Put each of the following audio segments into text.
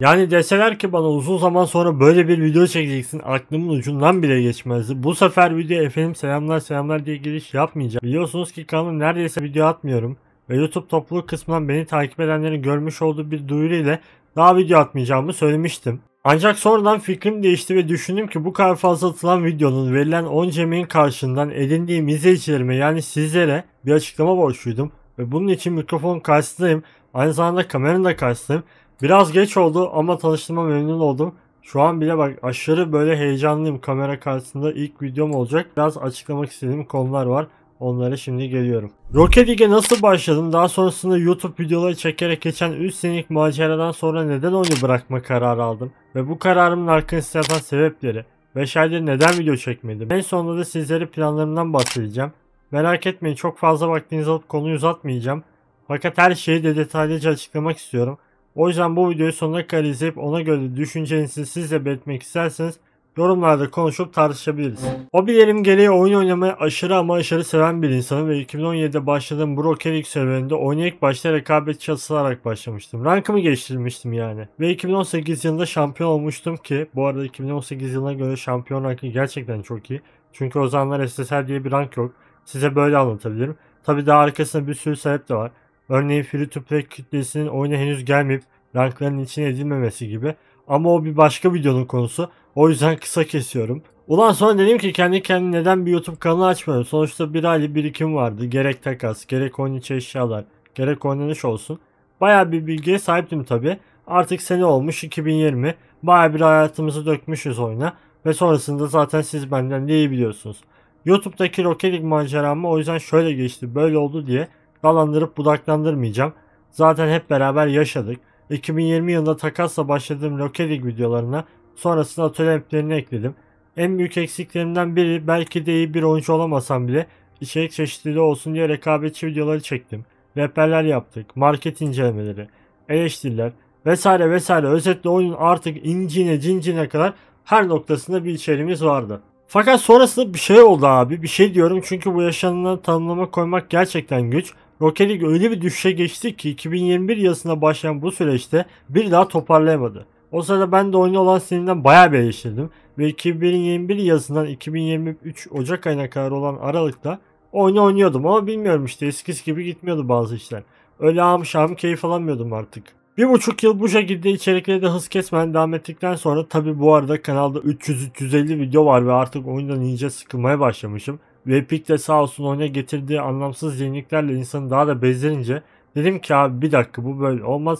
Yani deseler ki bana uzun zaman sonra böyle bir video çekeceksin aklımın ucundan bile geçmezdi. Bu sefer video efendim selamlar selamlar diye giriş yapmayacağım. Biliyorsunuz ki kanalıma neredeyse video atmıyorum. Ve YouTube topluluk kısmından beni takip edenlerin görmüş olduğu bir duyuru ile daha video atmayacağımı söylemiştim. Ancak sonradan fikrim değişti ve düşündüm ki bu kadar fazla atılan videonun verilen 10 cemin karşından edindiğim izleyicilerime yani sizlere bir açıklama borçluydum. Ve bunun için mikrofon karşısındayım. Aynı zamanda kameranın da karşısındayım. Biraz geç oldu ama tanıştığıma memnun oldum. Şu an bile bak aşırı böyle heyecanlıyım kamera karşısında ilk videom olacak. Biraz açıklamak istediğim konular var. Onlara şimdi geliyorum. Rocket League'e nasıl başladım? Daha sonrasında YouTube videoları çekerek geçen 3 senelik maceradan sonra neden oyunu bırakma kararı aldım? Ve bu kararımın arkasında yatan sebepleri. 5 aydır neden video çekmedim? En sonunda da sizlere planlarımdan bahsedeceğim. Merak etmeyin çok fazla vaktinizi alıp konuyu uzatmayacağım. Fakat her şeyi de detaylıca açıklamak istiyorum. O yüzden bu videoyu sonuna kadar izleyip ona göre düşüncenizi siz de belirtmek isterseniz yorumlarda konuşup tartışabiliriz. O Hobilerim gereği oyun oynamayı aşırı ama aşırı seven bir insanım ve 2017'de başladığım bu Rocket League serverinde oyuna başta rekabet çalışarak başlamıştım. Rankımı geliştirmiştim yani. Ve 2018 yılında şampiyon olmuştum ki bu arada 2018 yılına göre şampiyon rankı gerçekten çok iyi. Çünkü o zamanlar SSL diye bir rank yok. Size böyle anlatabilirim. Tabi daha arkasında bir sürü sebep de var. Örneğin free to play kitlesinin oyuna henüz gelmeyip rankların içine edilmemesi gibi. Ama o bir başka videonun konusu. O yüzden kısa kesiyorum. Ulan sonra dedim ki kendi kendime neden bir YouTube kanalı açmadım. Sonuçta bir aylık birikim vardı. Gerek takas, gerek oyun içi eşyalar, gerek oynanış olsun. Baya bir bilgiye sahiptim tabi. Artık sene olmuş 2020. Baya bir hayatımızı dökmüşüz oyuna. Ve sonrasında zaten siz benden neyi biliyorsunuz. YouTube'daki Rocket League maceramı o yüzden şöyle geçti böyle oldu diye dalandırıp budaklandırmayacağım. Zaten hep beraber yaşadık. 2020 yılında takasla başladığım Locketing videolarına sonrasında atölye ekledim. En büyük eksiklerimden biri belki de iyi bir oyuncu olamasam bile içerik çeşitliliği olsun diye rekabetçi videoları çektim. Rehberler yaptık, market incelemeleri, eleştiriler vesaire vesaire özetle oyun artık incine cincine kadar her noktasında bir içeriğimiz vardı. Fakat sonrasında bir şey oldu abi. Bir şey diyorum çünkü bu yaşanılan tanımlama koymak gerçekten güç. Rocket League öyle bir düşüşe geçti ki 2021 yılına başlayan bu süreçte bir daha toparlayamadı. O sırada ben de oyunu olan sinirden bayağı bir eleştirdim ve 2021 yazından 2023 Ocak ayına kadar olan aralıkta oyunu oynuyordum ama bilmiyorum işte eskisi gibi gitmiyordu bazı işler. Öyle ağım şahım keyif alamıyordum artık. Bir buçuk yıl bu şekilde içerikleri de hız kesmeden devam ettikten sonra tabi bu arada kanalda 300-350 video var ve artık oyundan iyice sıkılmaya başlamışım. Ve Epic de sağ olsun oyuna getirdiği anlamsız yeniliklerle insanı daha da bezdirince dedim ki abi bir dakika bu böyle olmaz.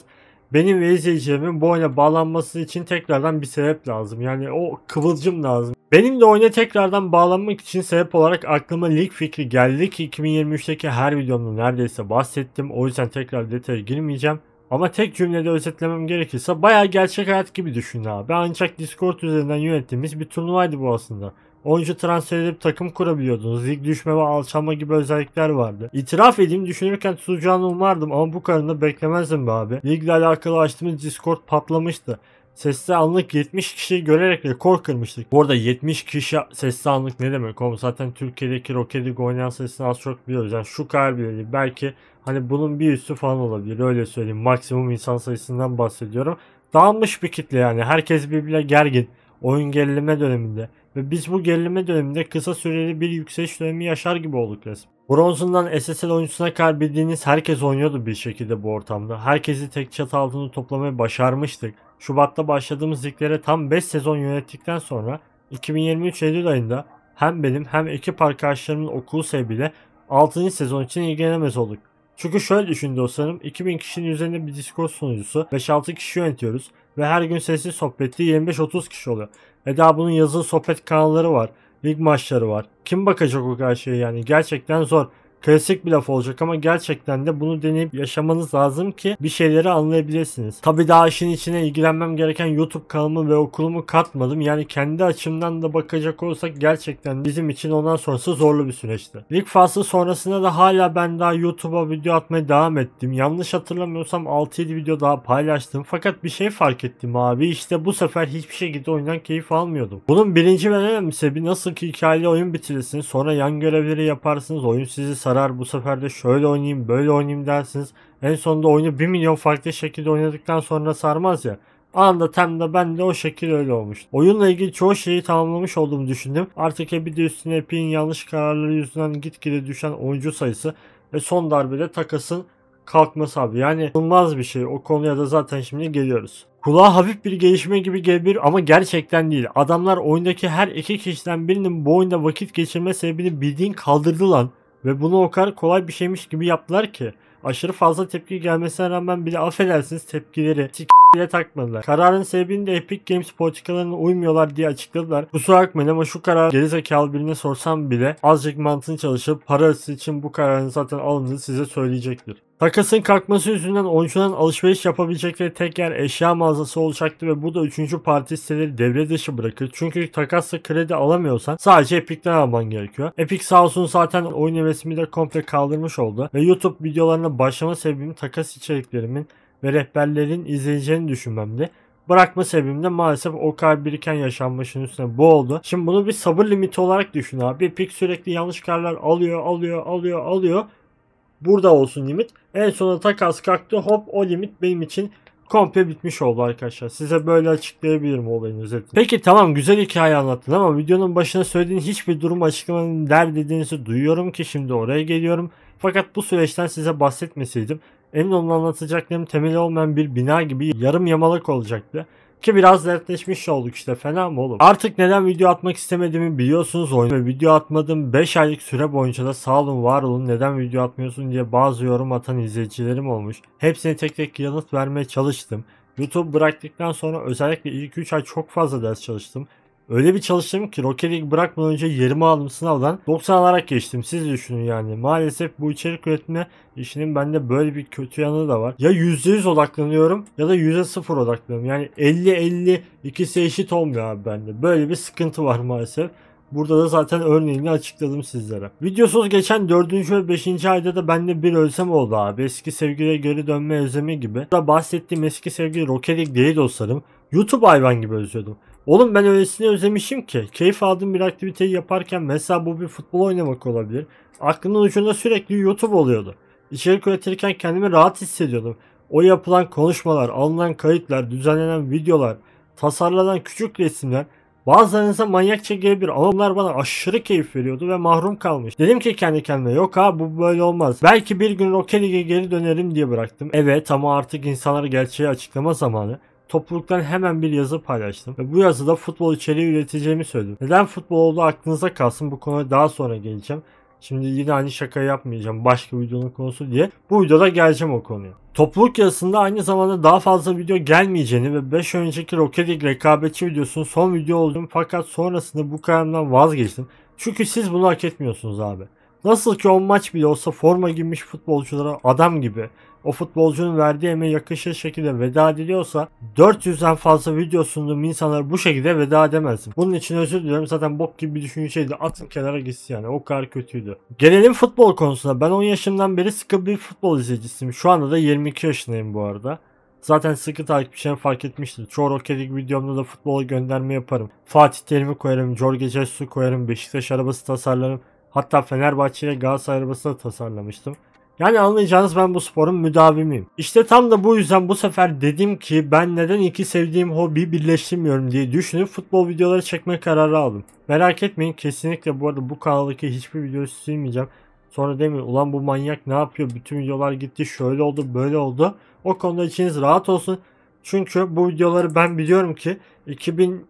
Benim ve izleyicilerimin bu oyuna bağlanması için tekrardan bir sebep lazım. Yani o kıvılcım lazım. Benim de oyuna tekrardan bağlanmak için sebep olarak aklıma leak fikri geldi ki 2023'teki her videomda neredeyse bahsettim. O yüzden tekrar detaya girmeyeceğim. Ama tek cümlede özetlemem gerekirse baya gerçek hayat gibi düşün abi. Ancak Discord üzerinden yönettiğimiz bir turnuvaydı bu aslında. Oyuncu transfer edip takım kurabiliyordunuz. Lig düşme ve alçalma gibi özellikler vardı. İtiraf edeyim düşünürken tutacağını umardım ama bu kadarını beklemezdim be abi. Ligle alakalı açtığımız Discord patlamıştı. Sesli anlık 70 kişiyi görerek rekor kırmıştık. Bu arada 70 kişi sesli anlık ne demek oğlum? Zaten Türkiye'deki Rocket League oynayan sesini az çok biliyoruz. Yani şu kadar bile Belki hani bunun bir üstü falan olabilir. Öyle söyleyeyim. Maksimum insan sayısından bahsediyorum. Dağılmış bir kitle yani. Herkes birbirine gergin. Oyun gerilime döneminde. Ve biz bu gerileme döneminde kısa süreli bir yükseliş dönemi yaşar gibi olduk resmen. Bronzundan SSL oyuncusuna kadar bildiğiniz herkes oynuyordu bir şekilde bu ortamda. Herkesi tek çatı altında toplamayı başarmıştık. Şubat'ta başladığımız liglere tam 5 sezon yönettikten sonra 2023 Eylül ayında hem benim hem ekip arkadaşlarımın okulu sebebiyle 6. sezon için ilgilenemez olduk. Çünkü şöyle düşün dostlarım 2000 kişinin üzerinde bir Discord sunucusu 5-6 kişi yönetiyoruz ve her gün sesli sohbetli 25-30 kişi oluyor. E daha bunun yazılı sohbet kanalları var. Lig maçları var. Kim bakacak o kadar şeye yani? Gerçekten zor. Klasik bir laf olacak ama gerçekten de bunu deneyip yaşamanız lazım ki bir şeyleri anlayabilirsiniz. Tabi daha işin içine ilgilenmem gereken YouTube kanalımı ve okulumu katmadım. Yani kendi açımdan da bakacak olsak gerçekten bizim için ondan sonrası zorlu bir süreçti. İlk faslı sonrasında da hala ben daha YouTube'a video atmaya devam ettim. Yanlış hatırlamıyorsam 6-7 video daha paylaştım. Fakat bir şey fark ettim abi. İşte bu sefer hiçbir şekilde oyundan keyif almıyordum. Bunun birinci ve en önemli sebebi nasıl ki hikayeli oyun bitirirsin. Sonra yan görevleri yaparsınız. Oyun sizi sarar sarar. Bu sefer de şöyle oynayayım böyle oynayayım dersiniz. En sonunda oyunu 1 milyon farklı şekilde oynadıktan sonra sarmaz ya. Anında tam da ben de o şekil öyle olmuş. Oyunla ilgili çoğu şeyi tamamlamış olduğumu düşündüm. Artık bir de üstüne Epic'in yanlış kararları yüzünden gitgide düşen oyuncu sayısı ve son darbede takasın kalkması abi. Yani olmaz bir şey. O konuya da zaten şimdi geliyoruz. Kulağa hafif bir gelişme gibi gelir ama gerçekten değil. Adamlar oyundaki her iki kişiden birinin bu oyunda vakit geçirme sebebini bildiğin kaldırdı lan. Ve bunu o kadar kolay bir şeymiş gibi yaptılar ki aşırı fazla tepki gelmesine rağmen bile affedersiniz tepkileri sik bile takmadılar. Kararın sebebini de Epic Games politikalarına uymuyorlar diye açıkladılar. Kusura bakmayın ama şu karar gerizekalı birine sorsam bile azıcık mantığını çalışıp parası için bu kararın zaten alındığını size söyleyecektir. Takasın kalkması yüzünden oyuncuların alışveriş yapabilecekleri tek yer eşya mağazası olacaktı ve bu da 3. parti siteleri devre dışı bırakır. Çünkü takasla kredi alamıyorsan sadece Epic'ten alman gerekiyor. Epic sağ olsun zaten oyun evresimi de komple kaldırmış oldu ve YouTube videolarına başlama sebebim takas içeriklerimin ve rehberlerin izleyeceğini düşünmemdi bırakma sebebim de maalesef o kadar biriken yaşanmışın üstüne bu oldu. Şimdi bunu bir sabır limiti olarak düşün abi. Epic sürekli yanlış kararlar alıyor, alıyor, alıyor, alıyor Burada olsun limit. En sonunda takas kalktı hop o limit benim için komple bitmiş oldu arkadaşlar. Size böyle açıklayabilirim olayın özetini. Peki tamam güzel hikaye anlattın ama videonun başına söylediğin hiçbir durum açıklamanın der dediğinizi duyuyorum ki şimdi oraya geliyorum. Fakat bu süreçten size bahsetmeseydim emin olun anlatacaklarım temeli olmayan bir bina gibi yarım yamalak olacaktı. Ki biraz dertleşmiş olduk işte fena mı oğlum? Artık neden video atmak istemediğimi biliyorsunuz oyuna video atmadım. 5 aylık süre boyunca da sağ olun var olun neden video atmıyorsun diye bazı yorum atan izleyicilerim olmuş. Hepsine tek tek yanıt vermeye çalıştım. YouTube bıraktıktan sonra özellikle ilk 3 ay çok fazla ders çalıştım. Öyle bir çalıştım ki Rocket League bırakmadan önce 20 aldım sınavdan. 90 alarak geçtim. Siz düşünün yani. Maalesef bu içerik üretme işinin bende böyle bir kötü yanı da var. Ya %100 odaklanıyorum ya da %0 odaklanıyorum. Yani 50-50 ikisi eşit olmuyor abi bende. Böyle bir sıkıntı var maalesef. Burada da zaten örneğini açıkladım sizlere. Videosuz geçen 4. ve 5. ayda da bende bir ölsem oldu abi. Eski sevgiliye geri dönme özlemi gibi. Da bahsettiğim eski sevgili Rocket League değil dostlarım. YouTube hayvan gibi özlüyordum. Oğlum ben öylesine özlemişim ki. Keyif aldığım bir aktiviteyi yaparken mesela bu bir futbol oynamak olabilir. Aklımın ucunda sürekli YouTube oluyordu. İçerik üretirken kendimi rahat hissediyordum. O yapılan konuşmalar, alınan kayıtlar, düzenlenen videolar, tasarlanan küçük resimler bazen bazılarınıza manyakça gelebilir ama bunlar bana aşırı keyif veriyordu ve mahrum kalmış. Dedim ki kendi kendime yok ha bu böyle olmaz. Belki bir gün Rocket League'e geri dönerim diye bıraktım. Evet ama artık insanlar gerçeği açıklama zamanı topluluktan hemen bir yazı paylaştım ve bu yazıda futbol içeriği üreteceğimi söyledim. Neden futbol olduğu aklınıza kalsın bu konuya daha sonra geleceğim. Şimdi yine aynı şaka yapmayacağım başka videonun konusu diye. Bu videoda geleceğim o konuya. Topluluk yazısında aynı zamanda daha fazla video gelmeyeceğini ve 5 önceki Rocket League rekabetçi videosunun son video olduğunu fakat sonrasında bu kararımdan vazgeçtim. Çünkü siz bunu hak etmiyorsunuz abi. Nasıl ki 10 maç bile olsa forma giymiş futbolculara adam gibi o futbolcunun verdiği emeğe yakışır şekilde veda ediliyorsa 400'den fazla video sunduğum insanlar bu şekilde veda edemezdim. Bunun için özür diliyorum zaten bok gibi bir düşünceydi atın kenara gitsin yani o kadar kötüydü. Gelelim futbol konusuna ben 10 yaşımdan beri sıkı bir futbol izleyicisiyim şu anda da 22 yaşındayım bu arada. Zaten sıkı takipçilerim fark etmiştir. Çoğu roketik videomda da futbola gönderme yaparım. Fatih Terim'i koyarım, Jorge Jesus'u koyarım, Beşiktaş arabası tasarlarım. Hatta Fenerbahçe ile Galatasaray arabası da tasarlamıştım. Yani anlayacağınız ben bu sporun müdavimiyim. İşte tam da bu yüzden bu sefer dedim ki ben neden iki sevdiğim hobi birleştirmiyorum diye düşünüp futbol videoları çekme kararı aldım. Merak etmeyin kesinlikle bu arada bu kanaldaki hiçbir videoyu silmeyeceğim. Sonra demeyin ulan bu manyak ne yapıyor bütün videolar gitti şöyle oldu böyle oldu. O konuda içiniz rahat olsun. Çünkü bu videoları ben biliyorum ki 2050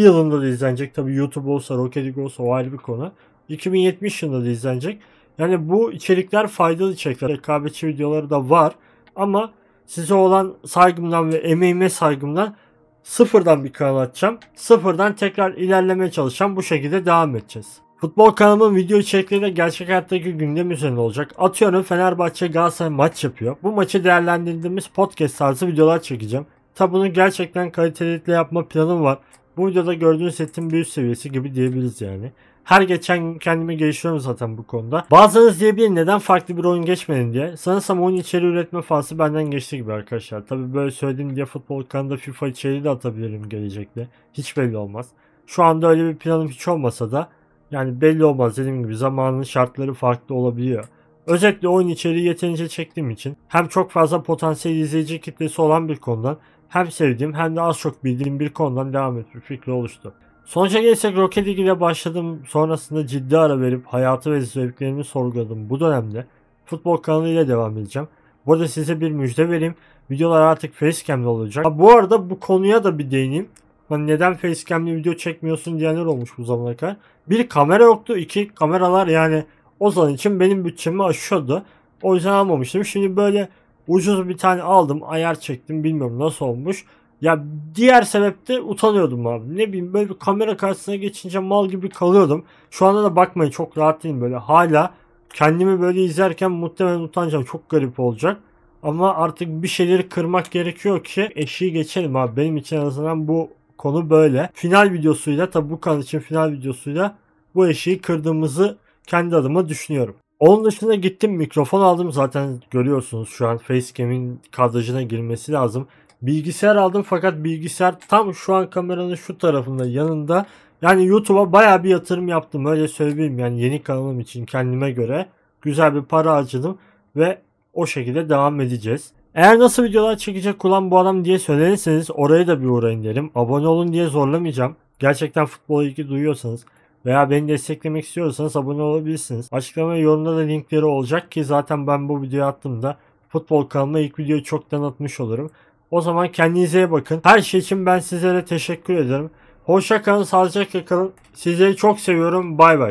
yılında da izlenecek. Tabi YouTube olsa Rocket League olsa o ayrı bir konu. 2070 yılında da izlenecek. Yani bu içerikler faydalı içerikler. Rekabetçi videoları da var. Ama size olan saygımdan ve emeğime saygımdan sıfırdan bir kanal açacağım. Sıfırdan tekrar ilerlemeye çalışacağım. Bu şekilde devam edeceğiz. Futbol kanalımın video içerikleri de gerçek hayattaki gündem üzerine olacak. Atıyorum Fenerbahçe Galatasaray maç yapıyor. Bu maçı değerlendirdiğimiz podcast tarzı videolar çekeceğim. Tabi bunu gerçekten kaliteli yapma planım var. Bu videoda gördüğünüz setin bir üst seviyesi gibi diyebiliriz yani. Her geçen kendimi geliştiriyorum zaten bu konuda. Bazılarınız diyebilir neden farklı bir oyun geçmedin diye. Sanırsam oyun içeriği üretme fazlası benden geçti gibi arkadaşlar. Tabi böyle söylediğim diye futbol kanalında FIFA içeriği de atabilirim gelecekte. Hiç belli olmaz. Şu anda öyle bir planım hiç olmasa da yani belli olmaz dediğim gibi zamanın şartları farklı olabiliyor. Özellikle oyun içeriği yeterince çektiğim için hem çok fazla potansiyel izleyici kitlesi olan bir konudan hem sevdiğim hem de az çok bildiğim bir konudan devam etme fikri oluştu. Sonuca gelirsek Rocket League'e başladım. Sonrasında ciddi ara verip hayatı ve zevklerimi sorguladım. Bu dönemde futbol kanalıyla devam edeceğim. Burada size bir müjde vereyim. Videolar artık Facecam'da olacak. Ha, bu arada bu konuya da bir değineyim. Hani neden Facecam'le video çekmiyorsun diyenler olmuş bu zamana kadar. Bir kamera yoktu. iki kameralar yani o zaman için benim bütçemi aşıyordu. O yüzden almamıştım. Şimdi böyle ucuz bir tane aldım. Ayar çektim. Bilmiyorum nasıl olmuş. Ya diğer sebepte utanıyordum abi. Ne bileyim böyle bir kamera karşısına geçince mal gibi kalıyordum. Şu anda da bakmayın çok rahat değilim böyle. Hala kendimi böyle izlerken muhtemelen utanacağım. Çok garip olacak. Ama artık bir şeyleri kırmak gerekiyor ki eşiği geçelim abi. Benim için en azından bu konu böyle. Final videosuyla tabi bu kanal için final videosuyla bu eşiği kırdığımızı kendi adıma düşünüyorum. Onun dışında gittim mikrofon aldım zaten görüyorsunuz şu an facecam'in kadrajına girmesi lazım bilgisayar aldım fakat bilgisayar tam şu an kameranın şu tarafında yanında. Yani YouTube'a baya bir yatırım yaptım öyle söyleyeyim yani yeni kanalım için kendime göre güzel bir para harcadım ve o şekilde devam edeceğiz. Eğer nasıl videolar çekecek olan bu adam diye söylenirseniz oraya da bir uğrayın derim. Abone olun diye zorlamayacağım. Gerçekten futbol ilgi duyuyorsanız veya beni desteklemek istiyorsanız abone olabilirsiniz. Açıklama ve yorumda da linkleri olacak ki zaten ben bu videoyu attığımda futbol kanalına ilk videoyu çoktan atmış olurum. O zaman kendinize bakın. Her şey için ben sizlere teşekkür ederim. Hoşça kalın, sağlıcakla kalın. Sizleri çok seviyorum. Bay bay.